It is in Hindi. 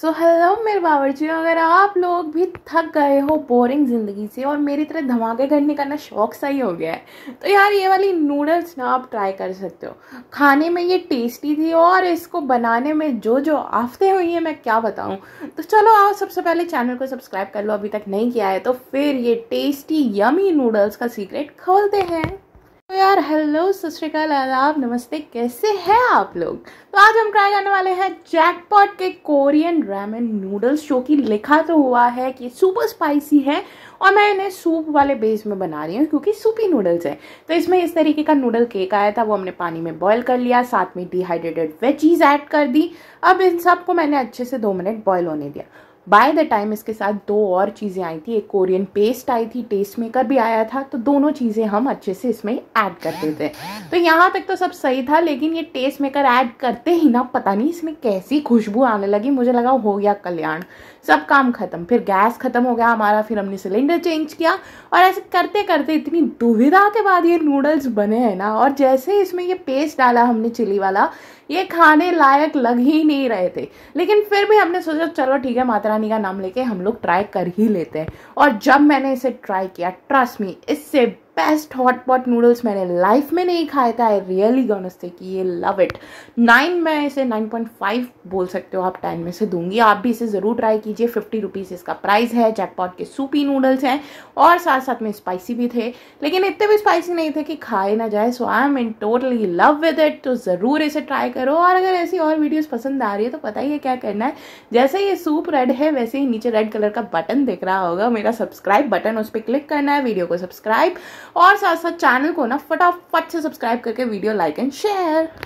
सो हेलो मेरे बावर्ची अगर आप लोग भी थक गए हो बोरिंग ज़िंदगी से और मेरी तरह धमाके करने का ना शौक सा ही हो गया है तो यार ये वाली नूडल्स ना आप ट्राई कर सकते हो खाने में ये टेस्टी थी और इसको बनाने में जो जो आफतें हुई हैं मैं क्या बताऊं तो चलो आओ सबसे पहले चैनल को सब्सक्राइब कर लो अभी तक नहीं किया है तो फिर ये टेस्टी यमी नूडल्स का सीक्रेट खोलते हैं तो यार हेलो सत श्रीकाल आदाब नमस्ते कैसे हैं आप लोग तो आज हम ट्राई करने वाले हैं जैकपॉट के कोरियन रैमन नूडल्स जो कि लिखा तो हुआ है कि सुपर स्पाइसी है और मैं इन्हें सूप वाले बेस में बना रही हूँ क्योंकि सूपी नूडल्स है तो इसमें इस तरीके का नूडल केक आया था वो हमने पानी में बॉयल कर लिया साथ में डिहाइड्रेटेड वेजीज ऐड कर दी अब इन सबको मैंने अच्छे से दो मिनट बॉयल होने दिया बाय द टाइम इसके साथ दो और चीज़ें आई थी एक कोरियन पेस्ट आई थी टेस्ट मेकर भी आया था तो दोनों चीज़ें हम अच्छे से इसमें ऐड करते थे तो यहाँ तक तो सब सही था लेकिन ये टेस्ट मेकर ऐड करते ही ना पता नहीं इसमें कैसी खुशबू आने लगी मुझे लगा हो गया कल्याण सब काम ख़त्म फिर गैस ख़त्म हो गया हमारा फिर हमने सिलेंडर चेंज किया और ऐसे करते करते इतनी दुविधा के बाद ये नूडल्स बने हैं ना और जैसे इसमें ये पेस्ट डाला हमने चिली वाला ये खाने लायक लग ही नहीं रहे थे लेकिन फिर भी हमने सोचा चलो ठीक है माता रानी का नाम लेके हम लोग ट्राई कर ही लेते हैं और जब मैंने इसे ट्राई किया ट्रस्ट मी इससे बेस्ट हॉट पॉट नूडल्स मैंने लाइफ में नहीं खाया था आई रियली थे कि ये लव इट नाइन में इसे नाइन पॉइंट फाइव बोल सकते हो आप टेन में से दूंगी आप भी इसे ज़रूर ट्राई कीजिए फिफ्टी रुपीज़ इसका प्राइस है जैकपॉट के सूपी नूडल्स हैं और साथ साथ में स्पाइसी भी थे लेकिन इतने भी स्पाइसी नहीं थे कि खाए ना जाए so I am in totally love with it तो ज़रूर इसे ट्राई करो और अगर ऐसी और वीडियोज पसंद आ रही है तो पता ही है क्या करना है जैसे ये सूप रेड है वैसे ही नीचे रेड कलर का बटन दिख रहा होगा मेरा सब्सक्राइब बटन उस पर क्लिक करना है वीडियो को सब्सक्राइब और साथ साथ चैनल को ना फटाफट से सब्सक्राइब करके वीडियो लाइक एंड शेयर